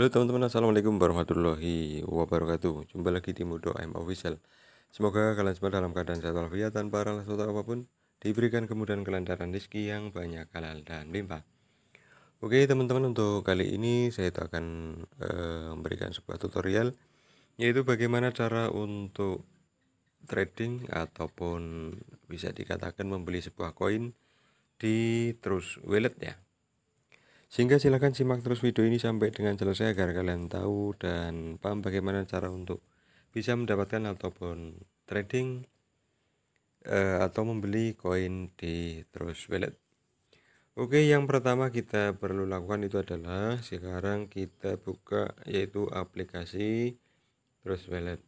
Halo teman-teman, Assalamualaikum warahmatullahi wabarakatuh Jumpa lagi di Mudo I'm Official Semoga kalian semua dalam keadaan sehat walafiat tanpa ralas suatu apapun Diberikan kemudahan kelancaran rezeki yang banyak halal dan limpah Oke teman-teman untuk kali ini saya akan uh, memberikan sebuah tutorial Yaitu bagaimana cara untuk trading ataupun bisa dikatakan membeli sebuah koin di Trust Wallet ya sehingga silahkan simak terus video ini sampai dengan selesai agar kalian tahu dan paham bagaimana cara untuk bisa mendapatkan ataupun trading uh, atau membeli koin di Trust Wallet. Oke, yang pertama kita perlu lakukan itu adalah sekarang kita buka yaitu aplikasi Trust Wallet.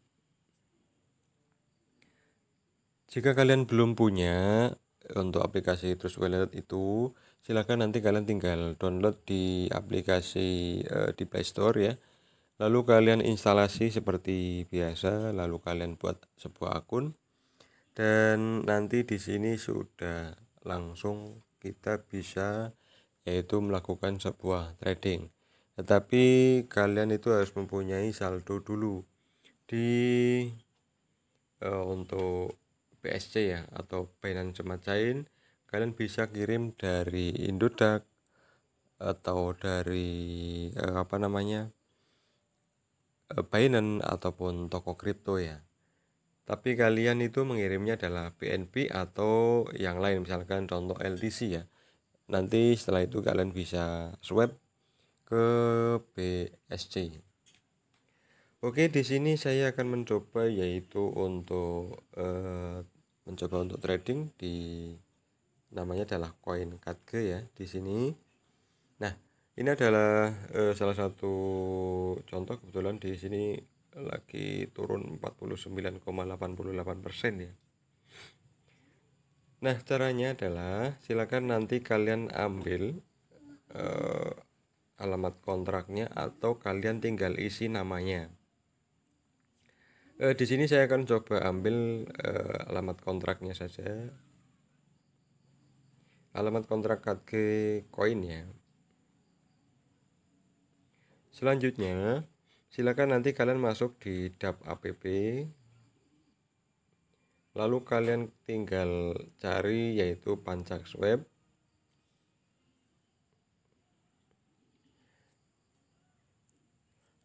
Jika kalian belum punya, untuk aplikasi terus wallet itu silahkan nanti kalian tinggal download di aplikasi e, di Play Store ya lalu kalian instalasi seperti biasa lalu kalian buat sebuah akun dan nanti di sini sudah langsung kita bisa yaitu melakukan sebuah trading tetapi kalian itu harus mempunyai saldo dulu di e, untuk PSC ya atau Penan Cemacain, kalian bisa kirim dari Indodax atau dari eh, apa namanya eh, ataupun toko kripto ya tapi kalian itu mengirimnya adalah BNB atau yang lain misalkan contoh LTC ya nanti setelah itu kalian bisa swap ke BSC Oke di sini saya akan mencoba yaitu untuk eh, mencoba untuk trading di namanya adalah koin Katge ya di sini. Nah, ini adalah eh, salah satu contoh kebetulan di sini lagi turun 49,88% ya. Nah, caranya adalah silakan nanti kalian ambil eh, alamat kontraknya atau kalian tinggal isi namanya e, di sini saya akan coba ambil e, alamat kontraknya saja alamat kontrak KG koin ya selanjutnya silakan nanti kalian masuk di dap app lalu kalian tinggal cari yaitu pancak web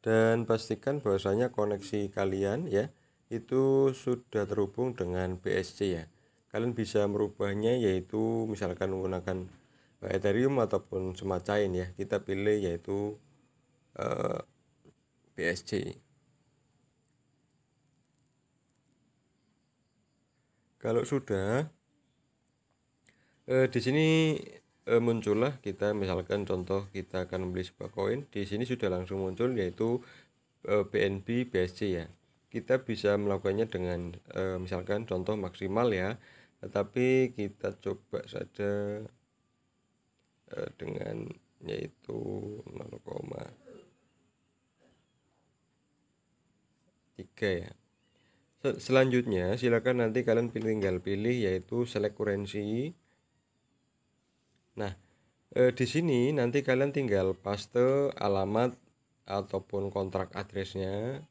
dan pastikan bahwasanya koneksi kalian ya itu sudah terhubung dengan BSC ya kalian bisa merubahnya yaitu misalkan menggunakan Ethereum ataupun semacain ya kita pilih yaitu eh, BSC kalau sudah eh, di sini E, muncullah kita misalkan contoh kita akan beli sebuah koin di sini sudah langsung muncul yaitu e, BNB BSC ya kita bisa melakukannya dengan e, misalkan contoh maksimal ya tetapi kita coba saja dengan yaitu 0, 3 ya Selanjutnya silakan nanti kalian tinggal pilih yaitu select currency Nah, e, di sini nanti kalian tinggal paste alamat ataupun kontrak addressnya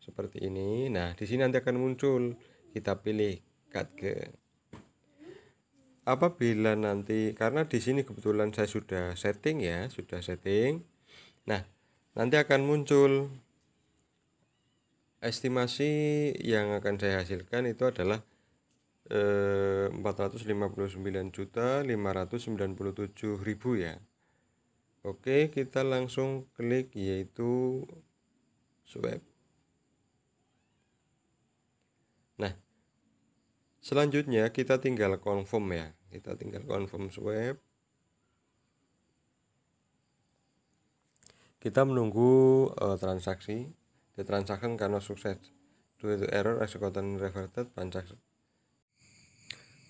seperti ini. Nah, di sini nanti akan muncul kita pilih cut ke. Apabila nanti karena di sini kebetulan saya sudah setting ya, sudah setting. Nah, nanti akan muncul estimasi yang akan saya hasilkan itu adalah 459.597.000 eh, ya Oke kita langsung klik yaitu web Nah selanjutnya kita tinggal confirm ya kita tinggal confirm web kita menunggu uh, transaksi the transaction karena sukses due to error executed reverted transaction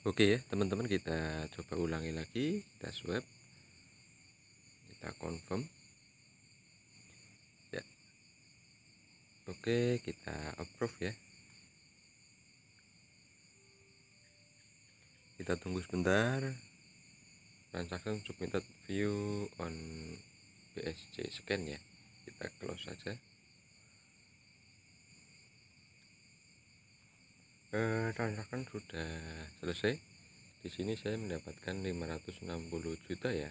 oke ya teman-teman kita coba ulangi lagi kita swab kita confirm ya oke kita approve ya kita tunggu sebentar transaction submitted view on BSC scan ya kita close saja eh, kan sudah selesai di sini saya mendapatkan 560 juta ya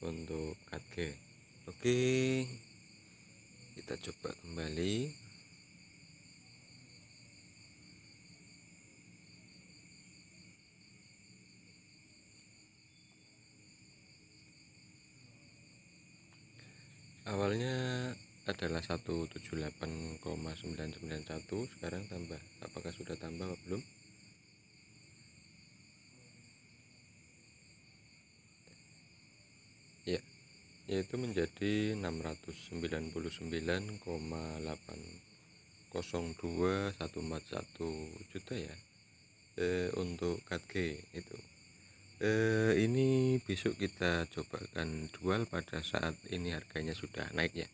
untuk KG oke kita coba kembali awalnya adalah 178,991 sekarang tambah apakah sudah tambah atau belum ya yaitu menjadi 699,802141 juta ya e, untuk cut G itu e, ini besok kita cobakan jual pada saat ini harganya sudah naik ya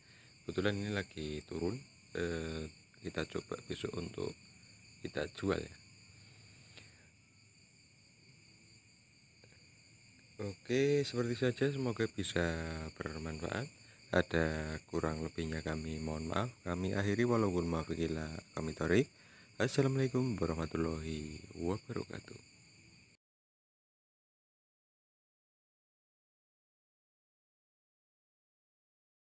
kebetulan ini lagi turun eh, kita coba besok untuk kita jual ya Oke seperti saja semoga bisa bermanfaat ada kurang lebihnya kami mohon maaf kami akhiri walaupun maaf gila kami tarik Assalamualaikum warahmatullahi wabarakatuh